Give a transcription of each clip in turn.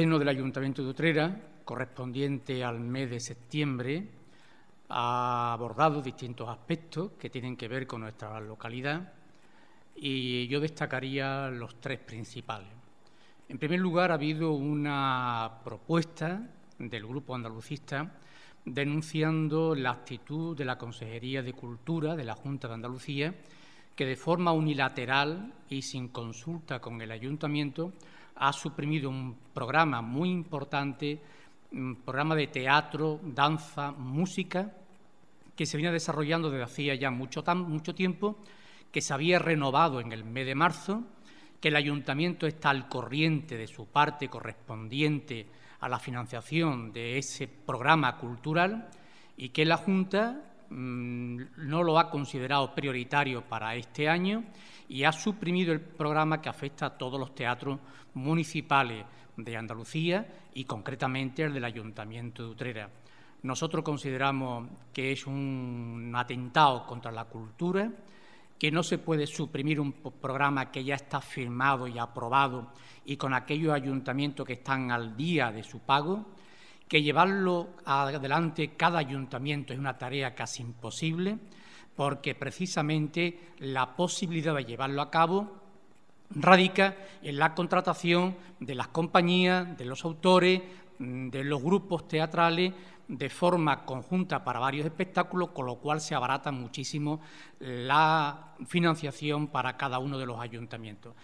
Pleno del Ayuntamiento de Utrera, correspondiente al mes de septiembre, ha abordado distintos aspectos que tienen que ver con nuestra localidad y yo destacaría los tres principales. En primer lugar, ha habido una propuesta del Grupo Andalucista denunciando la actitud de la Consejería de Cultura de la Junta de Andalucía que de forma unilateral y sin consulta con el ayuntamiento ha suprimido un programa muy importante, un programa de teatro, danza, música, que se venía desarrollando desde hacía ya mucho, mucho tiempo, que se había renovado en el mes de marzo, que el ayuntamiento está al corriente de su parte correspondiente a la financiación de ese programa cultural y que la Junta Mm, no lo ha considerado prioritario para este año y ha suprimido el programa que afecta a todos los teatros municipales de Andalucía y concretamente el del Ayuntamiento de Utrera. Nosotros consideramos que es un atentado contra la cultura, que no se puede suprimir un programa que ya está firmado y aprobado y con aquellos ayuntamientos que están al día de su pago que llevarlo adelante cada ayuntamiento es una tarea casi imposible, porque precisamente la posibilidad de llevarlo a cabo radica en la contratación de las compañías, de los autores, mm, de los grupos teatrales de forma conjunta para varios espectáculos, con lo cual se abarata muchísimo la financiación para cada uno de los ayuntamientos.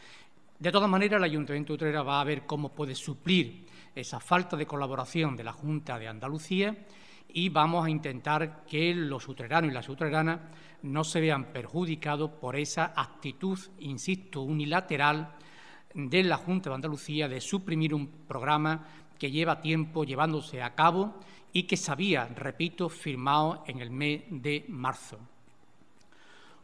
De todas maneras, el Ayuntamiento de Utrera va a ver cómo puede suplir esa falta de colaboración de la Junta de Andalucía y vamos a intentar que los utreranos y las utreranas no se vean perjudicados por esa actitud, insisto, unilateral de la Junta de Andalucía de suprimir un programa que lleva tiempo llevándose a cabo y que se había, repito, firmado en el mes de marzo.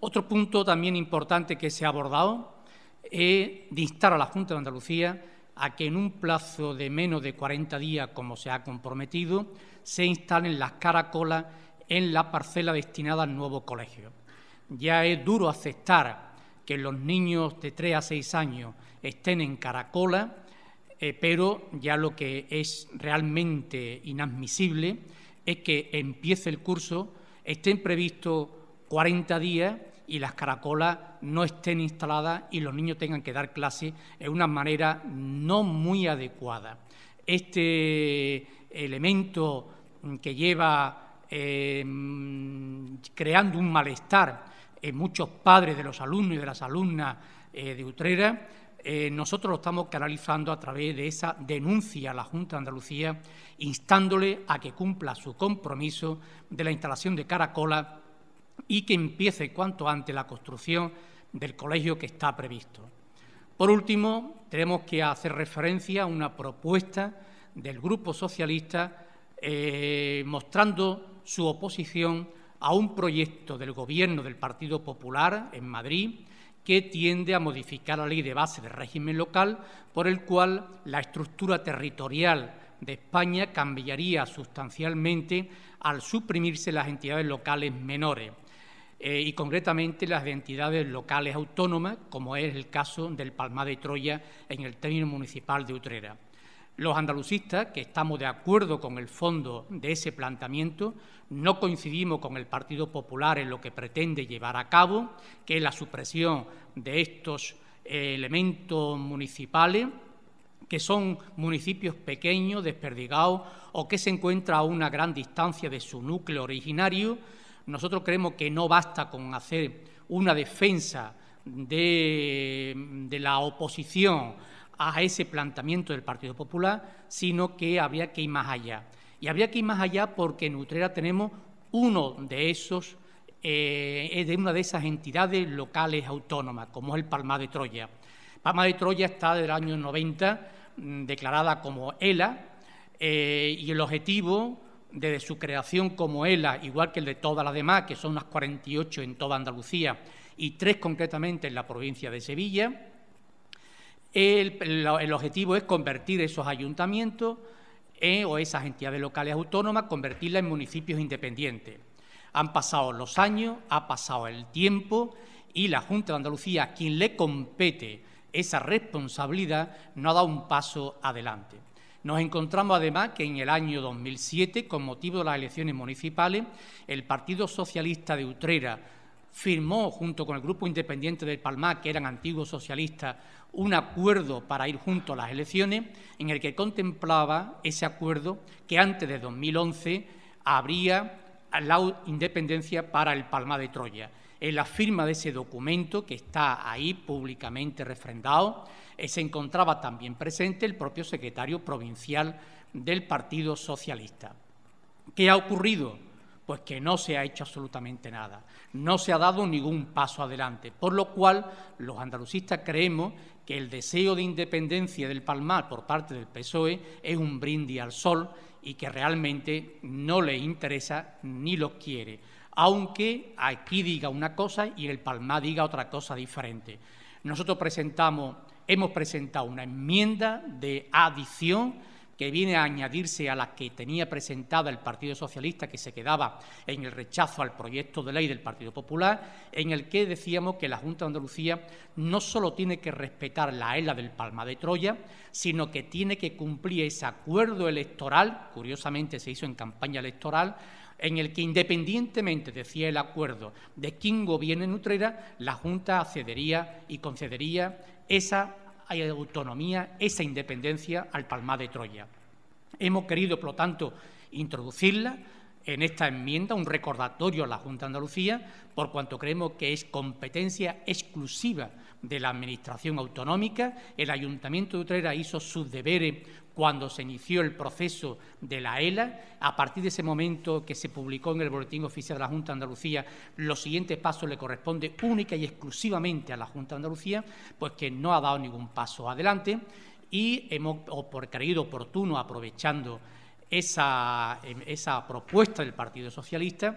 Otro punto también importante que se ha abordado de instar a la Junta de Andalucía a que en un plazo de menos de 40 días, como se ha comprometido, se instalen las caracolas en la parcela destinada al nuevo colegio. Ya es duro aceptar que los niños de 3 a 6 años estén en caracola, eh, pero ya lo que es realmente inadmisible es que empiece el curso, estén previstos 40 días y las caracolas no estén instaladas y los niños tengan que dar clases en una manera no muy adecuada. Este eh, elemento mm, que lleva eh, mm, creando un malestar en muchos padres de los alumnos y de las alumnas eh, de Utrera, nosotros lo estamos canalizando a través de esa denuncia a la Junta de Andalucía, instándole a que cumpla su compromiso de la instalación de caracolas y que empiece cuanto antes la construcción del colegio que está previsto. Por último, tenemos que hacer referencia a una propuesta del Grupo Socialista eh, mostrando su oposición a un proyecto del Gobierno del Partido Popular en Madrid que tiende a modificar la ley de base del régimen local, por el cual la estructura territorial de España cambiaría sustancialmente al suprimirse las entidades locales menores eh, y concretamente las de entidades locales autónomas, como es el caso del Palma de Troya en el término municipal de Utrera. Los andalucistas, que estamos de acuerdo con el fondo de ese planteamiento, no coincidimos con el Partido Popular en lo que pretende llevar a cabo, que es la supresión de estos eh, elementos municipales, que son municipios pequeños, desperdigados o que se encuentran a una gran distancia de su núcleo originario nosotros creemos que no basta con hacer una defensa de, la oposición a ese planteamiento del Partido Popular, sino que habría que ir más allá. Y habría que ir más allá porque en Utrera tenemos uno de esos, eh, de una de esas entidades locales autónomas, como es el Palma de Troya. Palma de Troya está desde el año 90 mm, declarada como ELA eh, y el objetivo desde su creación como ELA, igual que el de todas las demás, que son unas 48 en toda Andalucía y tres concretamente en la provincia de Sevilla. El, objetivo es convertir esos ayuntamientos o esas entidades locales autónomas, convertirlas en municipios independientes. Han pasado los años, ha pasado el tiempo y la Junta de Andalucía, quien le compete esa responsabilidad, no ha dado un paso adelante. Nos encontramos además que en el año 2007, con motivo de las elecciones municipales, el Partido Socialista de Utrera firmó junto con el Grupo Independiente del Palma, que eran antiguos socialistas, un acuerdo para ir junto a las elecciones, en el que contemplaba ese acuerdo que antes de 2011 habría la independencia para el Palma de Troya en la firma de ese documento que está ahí públicamente refrendado, eh, se encontraba también presente el propio secretario provincial del Partido Socialista. ¿Qué ha ocurrido? Pues que no se ha hecho absolutamente nada, no se ha dado ningún paso adelante, por lo cual los andalucistas creemos que el deseo de independencia del Palmar por parte del PSOE es un brindis al sol y que realmente no le interesa ni lo quiere aunque aquí diga una cosa y el Palma diga otra cosa diferente. Nosotros presentamos, hemos presentado una enmienda de adición que viene a añadirse a la que tenía presentada el Partido Socialista, que se quedaba en el rechazo al proyecto de ley del Partido Popular, en el que decíamos que la Junta de Andalucía no solo tiene que respetar la ELA del Palma de Troya, sino que tiene que cumplir ese acuerdo electoral, curiosamente se hizo en campaña electoral, en el que independientemente, decía el acuerdo, de quién gobierne en la Junta accedería y concedería esa autonomía, esa independencia al Palmar de Troya. Hemos querido, por lo tanto, introducirla en esta enmienda un recordatorio a la Junta de Andalucía, por cuanto creemos que es competencia exclusiva de la Administración autonómica. El Ayuntamiento de Utrera hizo sus deberes cuando se inició el proceso de la ELA. A partir de ese momento que se publicó en el Boletín Oficial de la Junta de Andalucía, los siguientes pasos le corresponde única y exclusivamente a la Junta de Andalucía, pues que no ha dado ningún paso adelante y hemos por, creído oportuno, aprovechando Em, esa, propuesta del Partido Socialista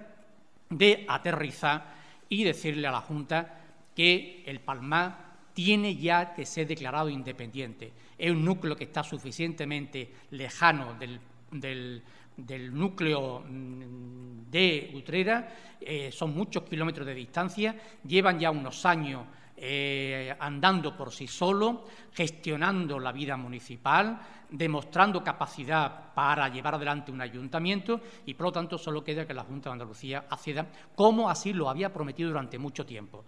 de aterrizar y decirle a la Junta que el Palmar tiene ya que ser declarado independiente. Es un núcleo que está suficientemente lejano del, núcleo mm, de Utrera, eh, son muchos kilómetros de distancia, llevan ya unos años eh, andando por sí solo, gestionando la vida municipal, demostrando capacidad para llevar adelante un ayuntamiento y, por lo tanto, solo queda que la Junta de Andalucía acceda, como así lo había prometido durante mucho tiempo.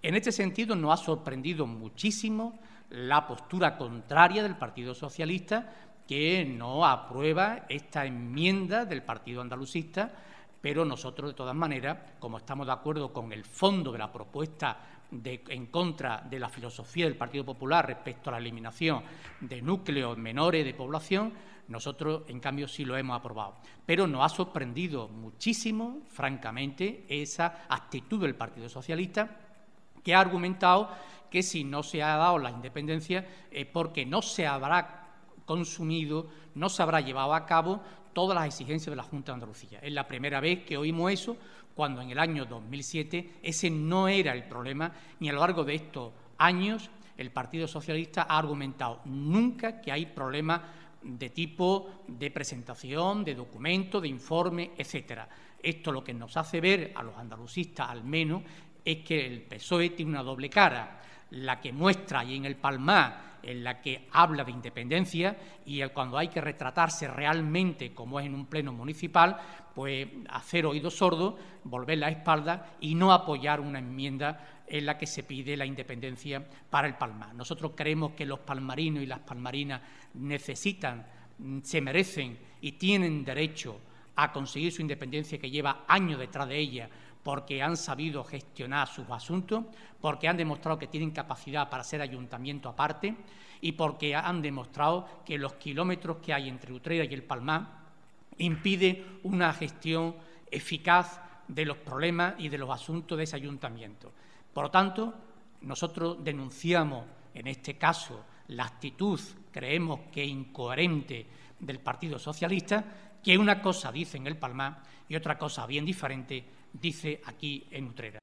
En este sentido, nos ha sorprendido muchísimo la postura contraria del Partido Socialista, que no aprueba esta enmienda del Partido Andalucista, pero nosotros, de todas maneras, como estamos de acuerdo con el fondo de la propuesta en contra de la filosofía del Partido Popular respecto a la eliminación de núcleos menores de población, nosotros, en cambio, sí lo hemos aprobado. Pero nos ha sorprendido muchísimo, francamente, esa actitud del Partido Socialista que ha argumentado que si no se ha dado la independencia es porque no se habrá consumido, no se habrá llevado a cabo todas las exigencias de la Junta de Andalucía. Es la primera vez que oímos eso, cuando en el año 2007 ese no era el problema, ni a lo largo de estos años el Partido Socialista ha argumentado nunca que hay problemas de tipo de presentación, de documento, de informe, etcétera. Esto lo que nos hace ver a los andalucistas, al menos, es que el PSOE tiene una doble cara la que muestra y en el Palmar en la que habla de independencia y cuando hay que retratarse realmente, como es en un pleno municipal, pues hacer oído sordo, volver la espalda y no apoyar una enmienda en la que se pide la independencia para el Palmar. Nosotros creemos que los palmarinos y las palmarinas necesitan, se merecen y tienen derecho a conseguir su independencia que lleva años detrás de ella porque han sabido gestionar sus asuntos, porque han demostrado que tienen capacidad para ser ayuntamiento aparte y porque han demostrado que los kilómetros que hay entre Utrera y el Palmar impide una gestión eficaz de los problemas y de los asuntos de ese ayuntamiento. Por lo tanto, nosotros denunciamos en este caso la actitud, creemos que incoherente, del Partido Socialista, que una cosa dice en el Palmar y otra cosa bien diferente dice aquí en Utrera.